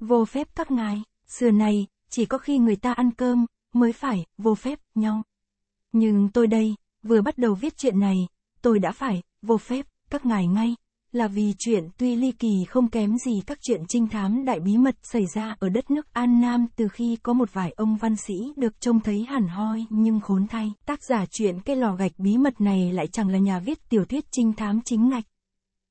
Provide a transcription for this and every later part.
Vô phép các ngài, xưa này, chỉ có khi người ta ăn cơm, mới phải, vô phép, nhau. Nhưng tôi đây, vừa bắt đầu viết chuyện này, tôi đã phải, vô phép, các ngài ngay, là vì chuyện tuy ly kỳ không kém gì các chuyện trinh thám đại bí mật xảy ra ở đất nước An Nam từ khi có một vài ông văn sĩ được trông thấy hẳn hoi nhưng khốn thay, tác giả chuyện cái lò gạch bí mật này lại chẳng là nhà viết tiểu thuyết trinh thám chính ngạch.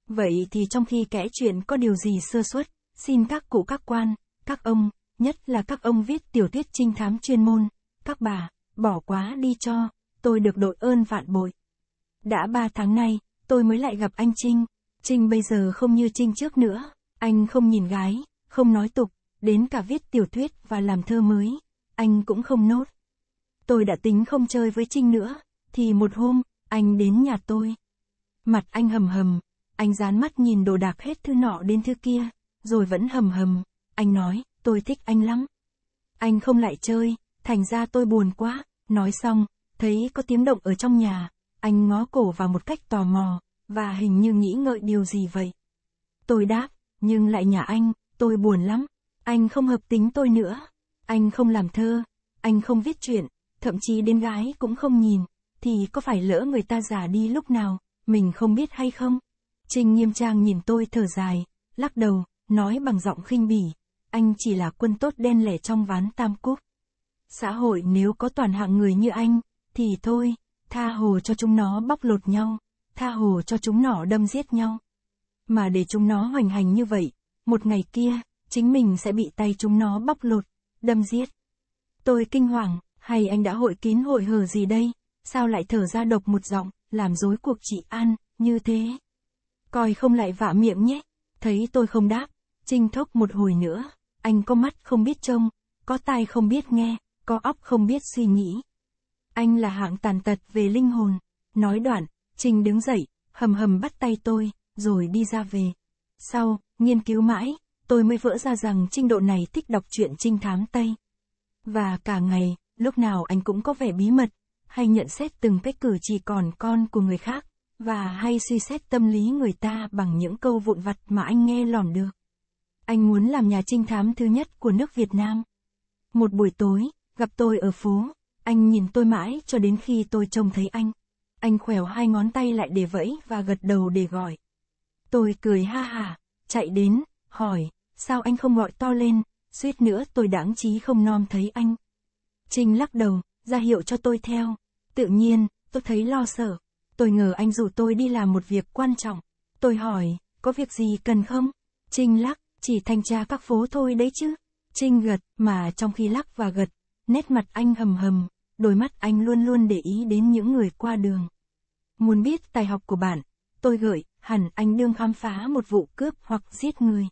Vậy thì trong khi kẽ chuyện có điều gì sơ suất, xin các cụ các quan, các ông, nhất là các ông viết tiểu tiết trinh thám chuyên môn, các bà, bỏ quá đi cho, tôi được đội ơn vạn bội. Đã ba tháng nay, tôi mới lại gặp anh Trinh, Trinh bây giờ không như Trinh trước nữa, anh không nhìn gái, không nói tục, đến cả viết tiểu thuyết và làm thơ mới, anh cũng không nốt. Tôi đã tính không chơi với Trinh nữa, thì một hôm, anh đến nhà tôi. Mặt anh hầm hầm, anh dán mắt nhìn đồ đạc hết thư nọ đến thư kia, rồi vẫn hầm hầm, anh nói, tôi thích anh lắm. Anh không lại chơi, thành ra tôi buồn quá, nói xong, thấy có tiếng động ở trong nhà, anh ngó cổ vào một cách tò mò, và hình như nghĩ ngợi điều gì vậy. Tôi đáp, nhưng lại nhà anh, tôi buồn lắm, anh không hợp tính tôi nữa, anh không làm thơ, anh không viết chuyện, thậm chí đến gái cũng không nhìn, thì có phải lỡ người ta già đi lúc nào, mình không biết hay không? Trình nghiêm trang nhìn tôi thở dài, lắc đầu, nói bằng giọng khinh bỉ, anh chỉ là quân tốt đen lẻ trong ván tam quốc. Xã hội nếu có toàn hạng người như anh, thì thôi, tha hồ cho chúng nó bóc lột nhau, tha hồ cho chúng nó đâm giết nhau. Mà để chúng nó hoành hành như vậy, một ngày kia, chính mình sẽ bị tay chúng nó bóc lột, đâm giết. Tôi kinh hoàng, hay anh đã hội kín hội hờ gì đây, sao lại thở ra độc một giọng, làm dối cuộc chị An, như thế. Coi không lại vả miệng nhé, thấy tôi không đáp, Trinh thốc một hồi nữa, anh có mắt không biết trông, có tai không biết nghe, có óc không biết suy nghĩ. Anh là hạng tàn tật về linh hồn. Nói đoạn, Trinh đứng dậy, hầm hầm bắt tay tôi, rồi đi ra về. Sau, nghiên cứu mãi, tôi mới vỡ ra rằng Trinh độ này thích đọc truyện trinh thám Tây. Và cả ngày, lúc nào anh cũng có vẻ bí mật, hay nhận xét từng cái cử chỉ còn con của người khác, và hay suy xét tâm lý người ta bằng những câu vụn vặt mà anh nghe lỏm được anh muốn làm nhà trinh thám thứ nhất của nước Việt Nam. Một buổi tối, gặp tôi ở phố, anh nhìn tôi mãi cho đến khi tôi trông thấy anh. Anh khỏeo hai ngón tay lại để vẫy và gật đầu để gọi. Tôi cười ha hả, chạy đến, hỏi, sao anh không gọi to lên, suýt nữa tôi đáng chí không nom thấy anh. Trinh lắc đầu, ra hiệu cho tôi theo. Tự nhiên, tôi thấy lo sợ. Tôi ngờ anh rủ tôi đi làm một việc quan trọng. Tôi hỏi, có việc gì cần không? Trinh lắc, chỉ thanh tra các phố thôi đấy chứ. Trinh gật, mà trong khi lắc và gật, nét mặt anh hầm hầm, đôi mắt anh luôn luôn để ý đến những người qua đường. Muốn biết tài học của bạn, tôi gợi, hẳn anh đương khám phá một vụ cướp hoặc giết người.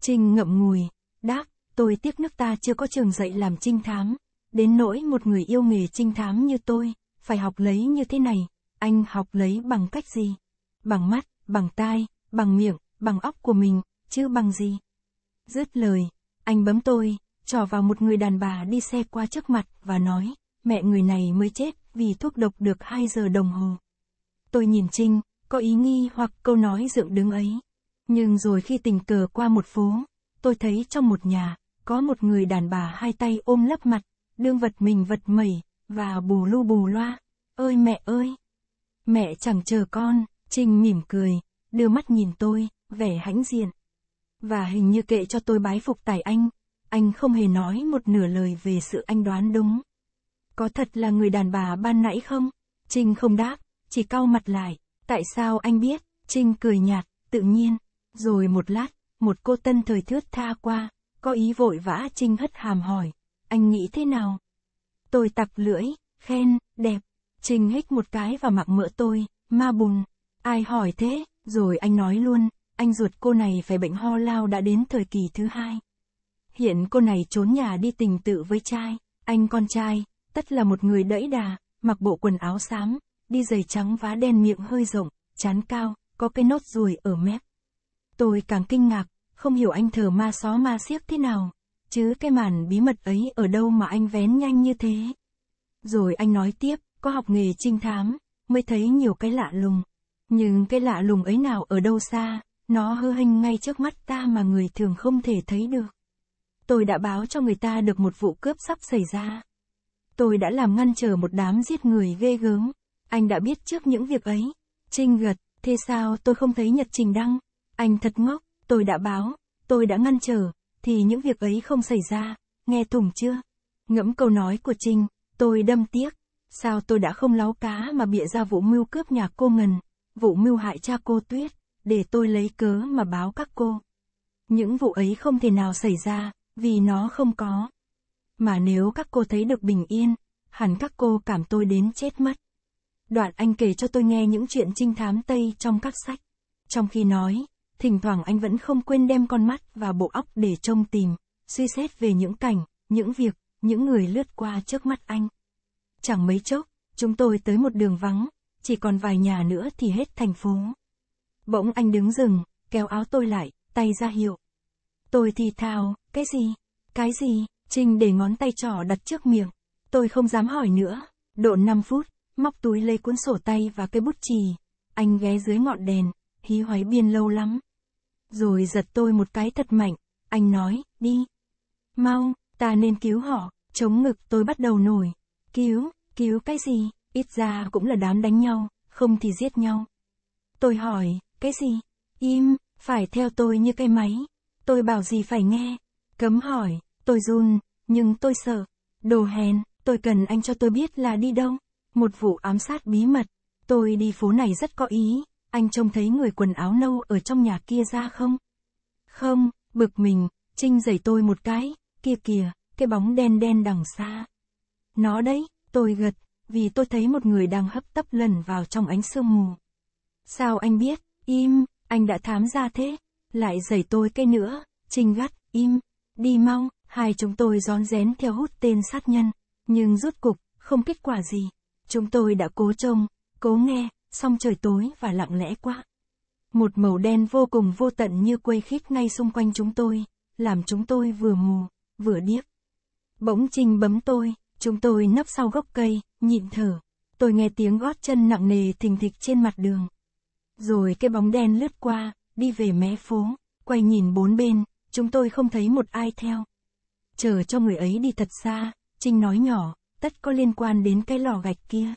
Trinh ngậm ngùi, đáp, tôi tiếc nước ta chưa có trường dạy làm trinh thám, đến nỗi một người yêu nghề trinh thám như tôi, phải học lấy như thế này, anh học lấy bằng cách gì? Bằng mắt, bằng tai, bằng miệng, bằng óc của mình, chứ bằng gì. Dứt lời, anh bấm tôi, trỏ vào một người đàn bà đi xe qua trước mặt và nói, mẹ người này mới chết vì thuốc độc được 2 giờ đồng hồ. Tôi nhìn Trinh, có ý nghi hoặc câu nói dựng đứng ấy. Nhưng rồi khi tình cờ qua một phố, tôi thấy trong một nhà, có một người đàn bà hai tay ôm lấp mặt, đương vật mình vật mẩy, và bù lu bù loa. Ơi mẹ ơi! Mẹ chẳng chờ con, Trinh mỉm cười, đưa mắt nhìn tôi, vẻ hãnh diện và hình như kệ cho tôi bái phục tài anh, anh không hề nói một nửa lời về sự anh đoán đúng. Có thật là người đàn bà ban nãy không? Trinh không đáp, chỉ cau mặt lại, tại sao anh biết? Trinh cười nhạt, tự nhiên, rồi một lát, một cô tân thời thướt tha qua, có ý vội vã Trinh hất hàm hỏi, anh nghĩ thế nào? Tôi tặc lưỡi, khen, đẹp, Trinh hít một cái và mặc mỡ tôi, ma bùn, ai hỏi thế, rồi anh nói luôn, anh ruột cô này phải bệnh ho lao đã đến thời kỳ thứ hai. Hiện cô này trốn nhà đi tình tự với trai, anh con trai, tất là một người đẫy đà, mặc bộ quần áo xám, đi giày trắng vá đen miệng hơi rộng, chán cao, có cái nốt ruồi ở mép. Tôi càng kinh ngạc, không hiểu anh thở ma xó ma xiếc thế nào, chứ cái màn bí mật ấy ở đâu mà anh vén nhanh như thế. Rồi anh nói tiếp, có học nghề trinh thám, mới thấy nhiều cái lạ lùng. Nhưng cái lạ lùng ấy nào ở đâu xa, nó hư hình ngay trước mắt ta mà người thường không thể thấy được. Tôi đã báo cho người ta được một vụ cướp sắp xảy ra. Tôi đã làm ngăn trở một đám giết người ghê gớm. Anh đã biết trước những việc ấy. Trinh gật, thế sao tôi không thấy Nhật Trình đăng? Anh thật ngốc, tôi đã báo, tôi đã ngăn trở, thì những việc ấy không xảy ra, nghe thủng chưa? Ngẫm câu nói của Trinh, tôi đâm tiếc, sao tôi đã không láo cá mà bịa ra vụ mưu cướp nhà cô Ngân, vụ mưu hại cha cô Tuyết để tôi lấy cớ mà báo các cô. Những vụ ấy không thể nào xảy ra, vì nó không có. Mà nếu các cô thấy được bình yên, hẳn các cô cảm tôi đến chết mất. Đoạn anh kể cho tôi nghe những chuyện trinh thám Tây trong các sách. Trong khi nói, thỉnh thoảng anh vẫn không quên đem con mắt và bộ óc để trông tìm, suy xét về những cảnh, những việc, những người lướt qua trước mắt anh. Chẳng mấy chốc, chúng tôi tới một đường vắng, chỉ còn vài nhà nữa thì hết thành phố. Bỗng anh đứng dừng, kéo áo tôi lại, tay ra hiệu. Tôi thì thào, cái gì? Cái gì? Trinh để ngón tay trỏ đặt trước miệng. Tôi không dám hỏi nữa. Độ 5 phút, móc túi lấy cuốn sổ tay và cây bút chì. Anh ghé dưới ngọn đèn, hí hoáy biên lâu lắm. Rồi giật tôi một cái thật mạnh, anh nói, đi. Mau, ta nên cứu họ, chống ngực tôi bắt đầu nổi. Cứu, cứu cái gì, ít ra cũng là đám đánh nhau, không thì giết nhau. Tôi hỏi, cái gì? Im, phải theo tôi như cái máy. Tôi bảo gì phải nghe. Cấm hỏi, tôi run, nhưng tôi sợ. Đồ hèn, tôi cần anh cho tôi biết là đi đâu. Một vụ ám sát bí mật. Tôi đi phố này rất có ý. Anh trông thấy người quần áo nâu ở trong nhà kia ra không? Không, bực mình, Trinh giày tôi một cái, kia kìa, cái bóng đen đen đằng xa. Nó đấy, tôi gật, vì tôi thấy một người đang hấp tấp lần vào trong ánh sương mù. Sao anh biết? Im, anh đã thám ra thế. Lại giày tôi cái nữa. Trinh gắt, im. Đi mau, hai chúng tôi rón rén theo hút tên sát nhân. Nhưng rốt cục, không kết quả gì. Chúng tôi đã cố trông, cố nghe, song trời tối và lặng lẽ quá. Một màu đen vô cùng vô tận như quây khít ngay xung quanh chúng tôi, làm chúng tôi vừa mù, vừa điếc. Bỗng Trinh bấm tôi, chúng tôi nấp sau gốc cây, nhịn thở. Tôi nghe tiếng gót chân nặng nề thình thịch trên mặt đường. Rồi cái bóng đen lướt qua, đi về mé phố, quay nhìn bốn bên, chúng tôi không thấy một ai theo. Chờ cho người ấy đi thật xa, Trinh nói nhỏ, tất có liên quan đến cái lò gạch kia.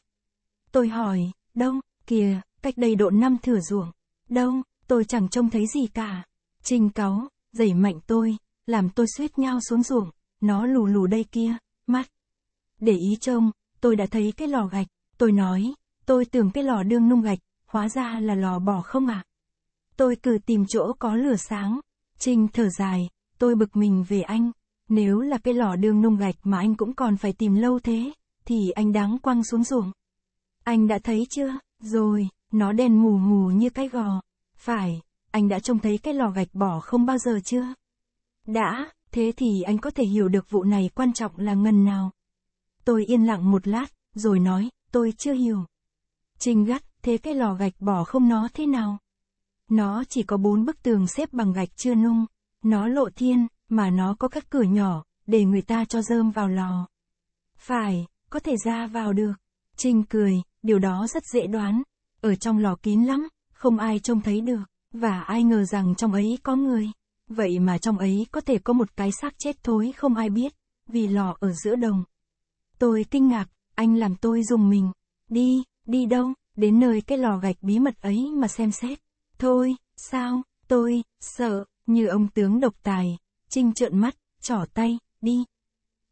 Tôi hỏi, đông, kìa, cách đây độ năm thửa ruộng. Đông, tôi chẳng trông thấy gì cả. Trinh cáu, dày mạnh tôi, làm tôi suýt nhau xuống ruộng, nó lù lù đây kia, mắt. Để ý trông, tôi đã thấy cái lò gạch, tôi nói, tôi tưởng cái lò đương nung gạch, hóa ra là lò bỏ không ạ? À? Tôi cứ tìm chỗ có lửa sáng. Trinh thở dài, tôi bực mình về anh. Nếu là cái lò đường nung gạch mà anh cũng còn phải tìm lâu thế, thì anh đáng quăng xuống ruộng. Anh đã thấy chưa? Rồi, nó đen mù mù như cái gò. Phải, anh đã trông thấy cái lò gạch bỏ không bao giờ chưa? Đã, thế thì anh có thể hiểu được vụ này quan trọng là ngần nào. Tôi yên lặng một lát, rồi nói, tôi chưa hiểu. Trinh gắt, thế cái lò gạch bỏ không nó thế nào? Nó chỉ có bốn bức tường xếp bằng gạch chưa nung, nó lộ thiên, mà nó có các cửa nhỏ, để người ta cho rơm vào lò. Phải, có thể ra vào được. Trinh cười, điều đó rất dễ đoán. Ở trong lò kín lắm, không ai trông thấy được, và ai ngờ rằng trong ấy có người. Vậy mà trong ấy có thể có một cái xác chết thối không ai biết, vì lò ở giữa đồng. Tôi kinh ngạc, anh làm tôi dùng mình. Đi, đi đâu? đến nơi cái lò gạch bí mật ấy mà xem xét. Thôi, sao, tôi, sợ, như ông tướng độc tài, trinh trợn mắt, trỏ tay, đi.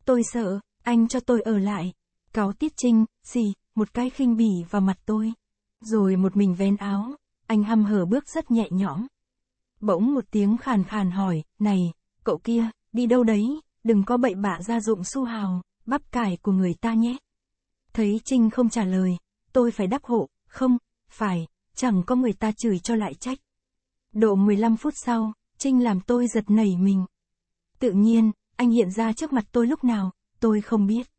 Tôi sợ, anh cho tôi ở lại. Cáo tiết trinh, gì, một cái khinh bỉ vào mặt tôi. Rồi một mình ven áo, anh hăm hở bước rất nhẹ nhõm. Bỗng một tiếng khàn khàn hỏi, này, cậu kia, đi đâu đấy, đừng có bậy bạ ra dụng su hào, bắp cải của người ta nhé. Thấy Trinh không trả lời, tôi phải đắp hộ, không, phải, chẳng có người ta chửi cho lại trách. Độ 15 phút sau, Trinh làm tôi giật nảy mình. Tự nhiên, anh hiện ra trước mặt tôi lúc nào, tôi không biết.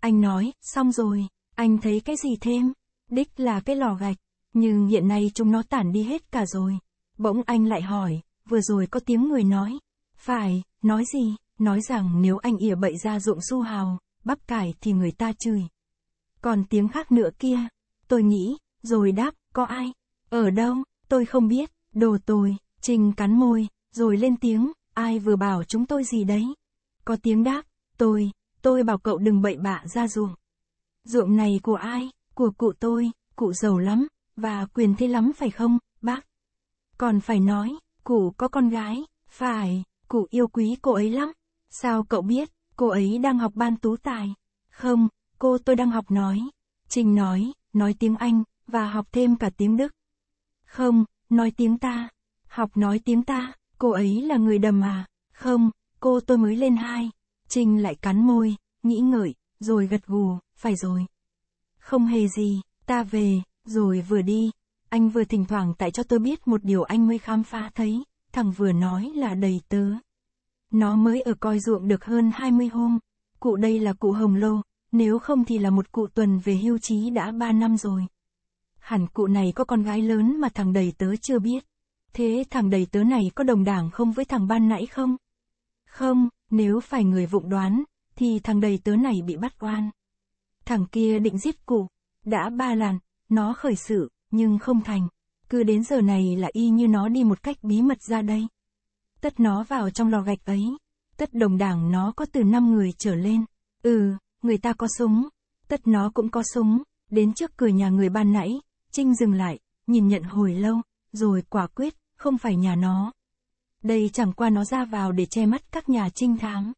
Anh nói, xong rồi, anh thấy cái gì thêm? Đích là cái lò gạch, nhưng hiện nay chúng nó tản đi hết cả rồi. Bỗng anh lại hỏi, vừa rồi có tiếng người nói. Phải, nói gì? Nói rằng nếu anh ỉa bậy ra ruộng su hào, bắp cải thì người ta chửi. Còn tiếng khác nữa kia, tôi nghĩ, rồi đáp, có ai? Ở đâu? Tôi không biết, đồ tồi, Trình cắn môi, rồi lên tiếng, ai vừa bảo chúng tôi gì đấy? Có tiếng đáp, tôi, tôi bảo cậu đừng bậy bạ ra ruộng. Ruộng này của ai? Của cụ tôi, cụ giàu lắm, và quyền thế lắm phải không, bác? Còn phải nói, cụ có con gái, phải, cụ yêu quý cô ấy lắm. Sao cậu biết, cô ấy đang học ban tú tài? Không, cô tôi đang học nói. Trình nói, nói tiếng Anh, và học thêm cả tiếng Đức. Không, nói tiếng ta. Học nói tiếng ta, cô ấy là người đầm à? Không, cô tôi mới lên hai. Trinh lại cắn môi, nghĩ ngợi, rồi gật gù, phải rồi. Không hề gì, ta về, rồi vừa đi. Anh vừa thỉnh thoảng tại cho tôi biết một điều anh mới khám phá thấy, thằng vừa nói là đầy tớ. Nó mới ở coi ruộng được hơn 20 hôm. Cụ đây là cụ Hồng Lô, nếu không thì là một cụ tuần về hưu trí đã 3 năm rồi hẳn cụ này có con gái lớn mà thằng đầy tớ chưa biết. Thế thằng đầy tớ này có đồng đảng không với thằng ban nãy không? Không, nếu phải người vụng đoán, thì thằng đầy tớ này bị bắt oan. Thằng kia định giết cụ, đã ba lần, nó khởi sự, nhưng không thành. Cứ đến giờ này là y như nó đi một cách bí mật ra đây. Tất nó vào trong lò gạch ấy. Tất đồng đảng nó có từ năm người trở lên. Ừ, người ta có súng. Tất nó cũng có súng. Đến trước cửa nhà người ban nãy, Trinh dừng lại, nhìn nhận hồi lâu, rồi quả quyết, không phải nhà nó. Đây chẳng qua nó ra vào để che mắt các nhà trinh thám.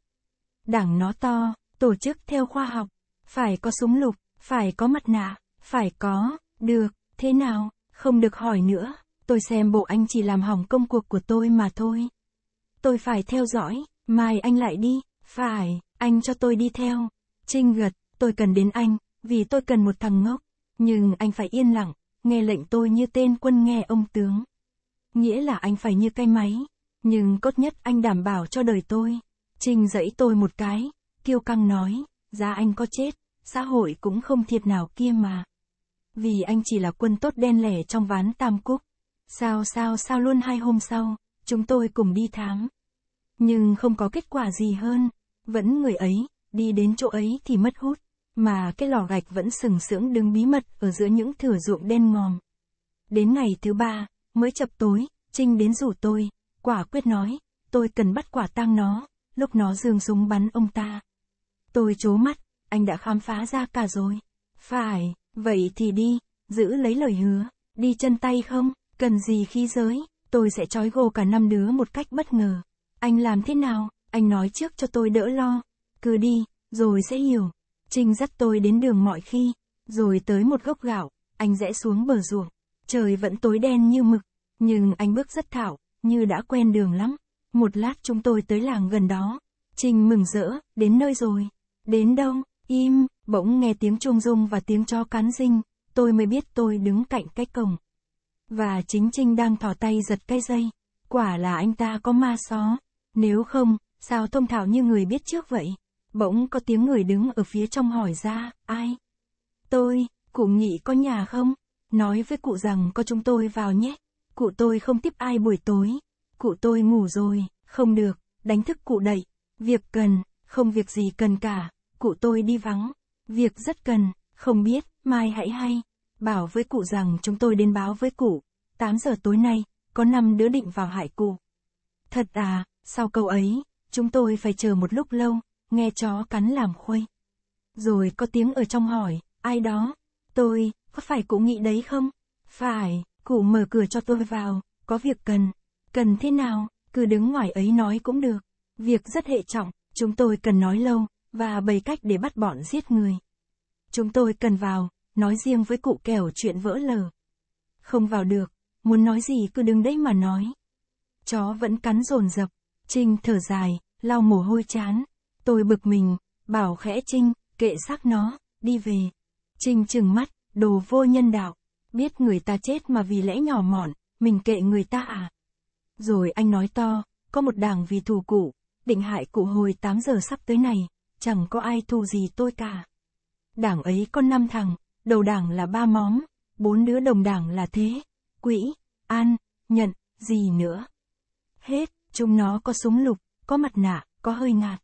Đảng nó to, tổ chức theo khoa học, phải có súng lục, phải có mặt nạ, phải có, được, thế nào, không được hỏi nữa, tôi xem bộ anh chỉ làm hỏng công cuộc của tôi mà thôi. Tôi phải theo dõi, mai anh lại đi, phải, anh cho tôi đi theo. Trinh gật, tôi cần đến anh, vì tôi cần một thằng ngốc, nhưng anh phải yên lặng, nghe lệnh tôi như tên quân nghe ông tướng. Nghĩa là anh phải như cái máy, nhưng cốt nhất anh đảm bảo cho đời tôi. Trình dẫy tôi một cái, kiêu căng nói, ra dạ anh có chết, xã hội cũng không thiệt nào kia mà. Vì anh chỉ là quân tốt đen lẻ trong ván tam cúc. Sao sao sao luôn hai hôm sau, chúng tôi cùng đi thám. Nhưng không có kết quả gì hơn, vẫn người ấy, đi đến chỗ ấy thì mất hút. Mà cái lò gạch vẫn sừng sững đứng bí mật ở giữa những thửa ruộng đen ngòm. Đến ngày thứ ba, mới chập tối, Trinh đến rủ tôi, quả quyết nói, tôi cần bắt quả tang nó, lúc nó dương súng bắn ông ta. Tôi chố mắt, anh đã khám phá ra cả rồi. Phải, vậy thì đi, giữ lấy lời hứa, đi chân tay không, cần gì khi giới, tôi sẽ trói gô cả năm đứa một cách bất ngờ. Anh làm thế nào, anh nói trước cho tôi đỡ lo. Cứ đi, rồi sẽ hiểu. Trinh dắt tôi đến đường mọi khi, rồi tới một gốc gạo, anh rẽ xuống bờ ruộng. Trời vẫn tối đen như mực, nhưng anh bước rất thảo, như đã quen đường lắm. Một lát chúng tôi tới làng gần đó. Trinh mừng rỡ, đến nơi rồi. Đến đâu? Im, bỗng nghe tiếng chuông rung và tiếng cho cắn dinh, tôi mới biết tôi đứng cạnh cái cổng. Và chính Trinh đang thỏ tay giật cái dây. Quả là anh ta có ma só. Nếu không, sao thông thảo như người biết trước vậy? Bỗng có tiếng người đứng ở phía trong hỏi ra, ai? Tôi, cụ nhị có nhà không? Nói với cụ rằng có chúng tôi vào nhé. Cụ tôi không tiếp ai buổi tối. Cụ tôi ngủ rồi, không được, đánh thức cụ đẩy. Việc cần, không việc gì cần cả. Cụ tôi đi vắng. Việc rất cần, không biết, mai hãy hay. Bảo với cụ rằng chúng tôi đến báo với cụ. 8 giờ tối nay, có năm đứa định vào hại cụ. Thật à, sau câu ấy, chúng tôi phải chờ một lúc lâu nghe chó cắn làm khuây. Rồi có tiếng ở trong hỏi, ai đó, tôi, có phải cụ nghị đấy không? Phải, cụ mở cửa cho tôi vào, có việc cần. Cần thế nào, cứ đứng ngoài ấy nói cũng được. Việc rất hệ trọng, chúng tôi cần nói lâu, và bày cách để bắt bọn giết người. Chúng tôi cần vào, nói riêng với cụ kẻo chuyện vỡ lờ, Không vào được, muốn nói gì cứ đứng đấy mà nói. Chó vẫn cắn rồn rập, Trinh thở dài, lau mồ hôi chán. Tôi bực mình, bảo khẽ Trinh, kệ xác nó, đi về. Trinh chừng mắt, đồ vô nhân đạo, biết người ta chết mà vì lẽ nhỏ mọn, mình kệ người ta à. Rồi anh nói to, có một đảng vì thù cụ, định hại cụ hồi 8 giờ sắp tới này, chẳng có ai thù gì tôi cả. Đảng ấy có năm thằng, đầu đảng là ba móm, bốn đứa đồng đảng là thế, quỹ, an, nhận, gì nữa. Hết, chúng nó có súng lục, có mặt nạ, có hơi ngạt.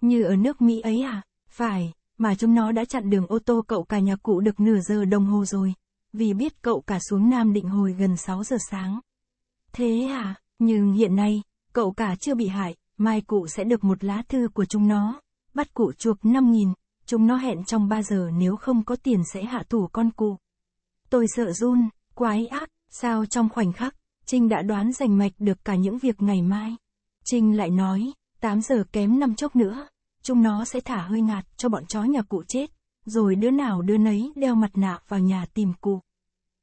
Như ở nước Mỹ ấy à? Phải, mà chúng nó đã chặn đường ô tô cậu cả nhà cụ được nửa giờ đồng hồ rồi. Vì biết cậu cả xuống Nam Định hồi gần 6 giờ sáng. Thế à, nhưng hiện nay, cậu cả chưa bị hại, mai cụ sẽ được một lá thư của chúng nó. Bắt cụ chuộc 5.000, chúng nó hẹn trong 3 giờ nếu không có tiền sẽ hạ thủ con cụ. Tôi sợ run, quái ác, sao trong khoảnh khắc, Trinh đã đoán rành mạch được cả những việc ngày mai. Trinh lại nói, 8 giờ kém năm chốc nữa, chúng nó sẽ thả hơi ngạt cho bọn chó nhà cụ chết, rồi đứa nào đứa nấy đeo mặt nạ vào nhà tìm cụ.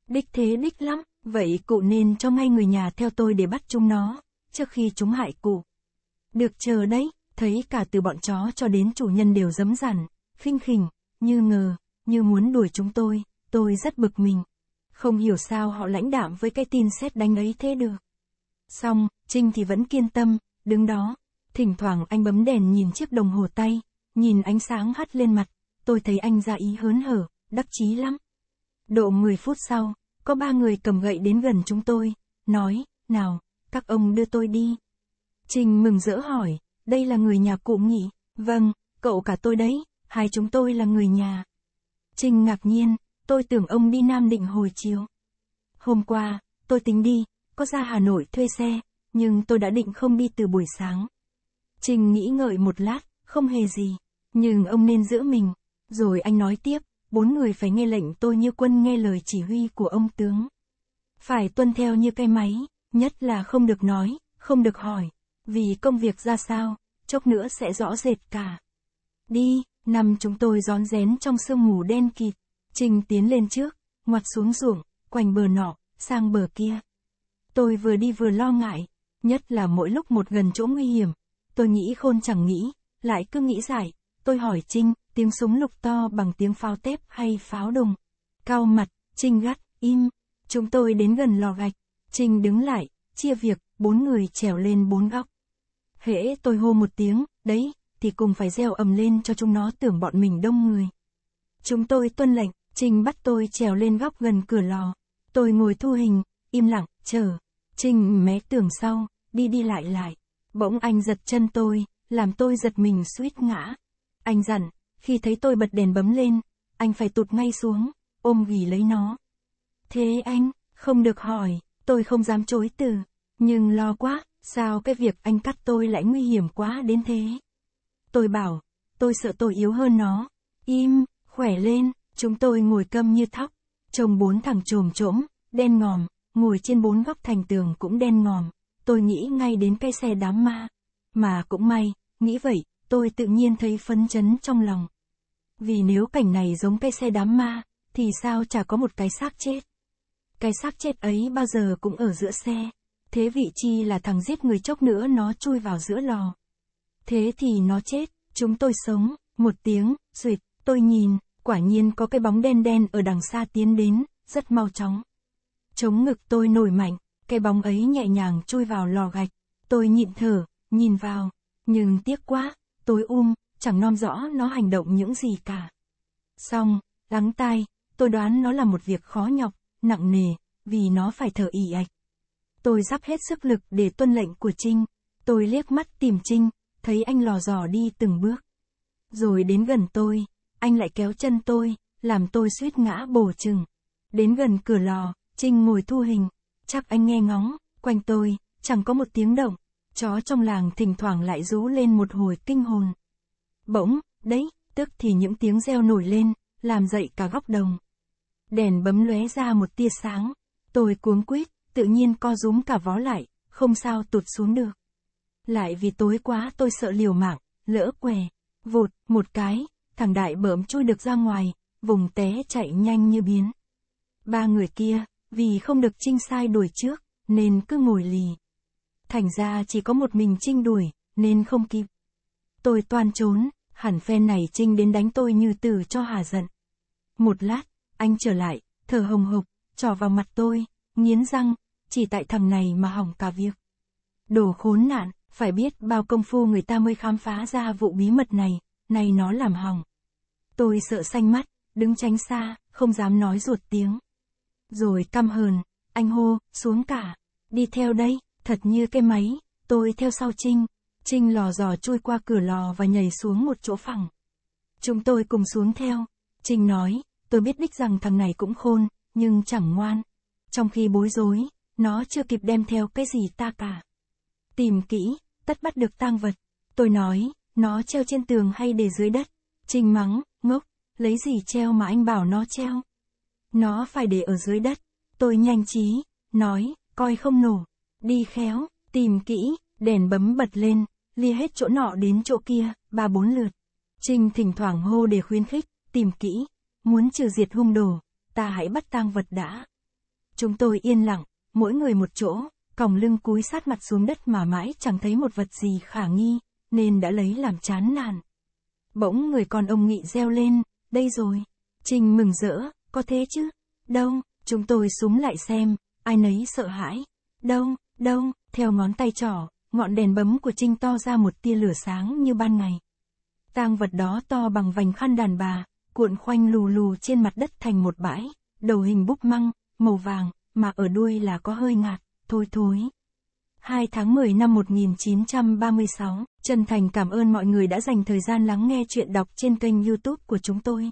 Đích thế đích lắm, vậy cụ nên cho ngay người nhà theo tôi để bắt chúng nó, trước khi chúng hại cụ. Được chờ đấy, thấy cả từ bọn chó cho đến chủ nhân đều dấm dằn, khinh khỉnh, như ngờ, như muốn đuổi chúng tôi, tôi rất bực mình. Không hiểu sao họ lãnh đạm với cái tin xét đánh ấy thế được. Xong, Trinh thì vẫn kiên tâm, đứng đó, Thỉnh thoảng anh bấm đèn nhìn chiếc đồng hồ tay, nhìn ánh sáng hắt lên mặt, tôi thấy anh ra ý hớn hở, đắc chí lắm. Độ 10 phút sau, có ba người cầm gậy đến gần chúng tôi, nói, nào, các ông đưa tôi đi. Trình mừng rỡ hỏi, đây là người nhà cụ nghỉ? Vâng, cậu cả tôi đấy, hai chúng tôi là người nhà. Trình ngạc nhiên, tôi tưởng ông đi Nam Định hồi chiều. Hôm qua, tôi tính đi, có ra Hà Nội thuê xe, nhưng tôi đã định không đi từ buổi sáng. Trình nghĩ ngợi một lát, không hề gì. Nhưng ông nên giữ mình. Rồi anh nói tiếp, bốn người phải nghe lệnh tôi như quân nghe lời chỉ huy của ông tướng. Phải tuân theo như cây máy, nhất là không được nói, không được hỏi. Vì công việc ra sao, chốc nữa sẽ rõ rệt cả. Đi, nằm chúng tôi rón rén trong sương mù đen kịt. Trình tiến lên trước, ngoặt xuống ruộng, quanh bờ nọ, sang bờ kia. Tôi vừa đi vừa lo ngại, nhất là mỗi lúc một gần chỗ nguy hiểm, tôi nghĩ khôn chẳng nghĩ, lại cứ nghĩ giải, tôi hỏi Trinh, tiếng súng lục to bằng tiếng pháo tép hay pháo đùng. Cao mặt, Trinh gắt, im, chúng tôi đến gần lò gạch, Trinh đứng lại, chia việc, bốn người trèo lên bốn góc. Hễ tôi hô một tiếng, đấy, thì cùng phải reo ầm lên cho chúng nó tưởng bọn mình đông người. Chúng tôi tuân lệnh, Trinh bắt tôi trèo lên góc gần cửa lò. Tôi ngồi thu hình, im lặng, chờ. Trinh mé tường sau, đi đi lại lại. Bỗng anh giật chân tôi, làm tôi giật mình suýt ngã. Anh dặn, khi thấy tôi bật đèn bấm lên, anh phải tụt ngay xuống, ôm ghì lấy nó. Thế anh, không được hỏi, tôi không dám chối từ, nhưng lo quá, sao cái việc anh cắt tôi lại nguy hiểm quá đến thế? Tôi bảo, tôi sợ tôi yếu hơn nó. Im, khỏe lên, chúng tôi ngồi câm như thóc, trông bốn thằng trồm trỗm, đen ngòm, ngồi trên bốn góc thành tường cũng đen ngòm tôi nghĩ ngay đến cái xe đám ma. Mà cũng may, nghĩ vậy, tôi tự nhiên thấy phấn chấn trong lòng. Vì nếu cảnh này giống cái xe đám ma, thì sao chả có một cái xác chết. Cái xác chết ấy bao giờ cũng ở giữa xe, thế vị chi là thằng giết người chốc nữa nó chui vào giữa lò. Thế thì nó chết, chúng tôi sống, một tiếng, duyệt, tôi nhìn, quả nhiên có cái bóng đen đen ở đằng xa tiến đến, rất mau chóng. Chống ngực tôi nổi mạnh, cái bóng ấy nhẹ nhàng chui vào lò gạch, tôi nhịn thở, nhìn vào, nhưng tiếc quá, tôi um, chẳng nom rõ nó hành động những gì cả. Xong, lắng tai, tôi đoán nó là một việc khó nhọc, nặng nề, vì nó phải thở ị ạch. Tôi dắp hết sức lực để tuân lệnh của Trinh, tôi liếc mắt tìm Trinh, thấy anh lò dò đi từng bước. Rồi đến gần tôi, anh lại kéo chân tôi, làm tôi suýt ngã bổ chừng. Đến gần cửa lò, Trinh ngồi thu hình, Chắc anh nghe ngóng, quanh tôi, chẳng có một tiếng động. Chó trong làng thỉnh thoảng lại rú lên một hồi kinh hồn. Bỗng, đấy, tức thì những tiếng reo nổi lên, làm dậy cả góc đồng. Đèn bấm lóe ra một tia sáng. Tôi cuống quýt, tự nhiên co rúm cả vó lại, không sao tụt xuống được. Lại vì tối quá tôi sợ liều mạng, lỡ què. Vụt, một cái, thằng đại bỡm chui được ra ngoài, vùng té chạy nhanh như biến. Ba người kia, vì không được Trinh sai đuổi trước, nên cứ ngồi lì. Thành ra chỉ có một mình Trinh đuổi, nên không kịp. Tôi toan trốn, hẳn phen này Trinh đến đánh tôi như từ cho hà giận. Một lát, anh trở lại, thở hồng hộc, trò vào mặt tôi, nghiến răng, chỉ tại thằng này mà hỏng cả việc. Đồ khốn nạn, phải biết bao công phu người ta mới khám phá ra vụ bí mật này, nay nó làm hỏng. Tôi sợ xanh mắt, đứng tránh xa, không dám nói ruột tiếng. Rồi căm hờn, anh hô, xuống cả. Đi theo đây, thật như cái máy, tôi theo sau Trinh. Trinh lò dò chui qua cửa lò và nhảy xuống một chỗ phẳng. Chúng tôi cùng xuống theo. Trinh nói, tôi biết đích rằng thằng này cũng khôn, nhưng chẳng ngoan. Trong khi bối rối, nó chưa kịp đem theo cái gì ta cả. Tìm kỹ, tất bắt được tang vật. Tôi nói, nó treo trên tường hay để dưới đất. Trinh mắng, ngốc, lấy gì treo mà anh bảo nó treo. Nó phải để ở dưới đất. Tôi nhanh trí, nói, coi không nổ. Đi khéo, tìm kỹ, đèn bấm bật lên, lia hết chỗ nọ đến chỗ kia, ba bốn lượt. Trinh thỉnh thoảng hô để khuyến khích, tìm kỹ, muốn trừ diệt hung đồ, ta hãy bắt tang vật đã. Chúng tôi yên lặng, mỗi người một chỗ, còng lưng cúi sát mặt xuống đất mà mãi chẳng thấy một vật gì khả nghi, nên đã lấy làm chán nản. Bỗng người con ông nghị reo lên, đây rồi. Trinh mừng rỡ, có thế chứ? đông chúng tôi súng lại xem, ai nấy sợ hãi. đông đông theo ngón tay trỏ, ngọn đèn bấm của Trinh to ra một tia lửa sáng như ban ngày. Tang vật đó to bằng vành khăn đàn bà, cuộn khoanh lù lù trên mặt đất thành một bãi, đầu hình búp măng, màu vàng, mà ở đuôi là có hơi ngạt, thôi thối. 2 tháng 10 năm 1936, Trần Thành cảm ơn mọi người đã dành thời gian lắng nghe chuyện đọc trên kênh youtube của chúng tôi.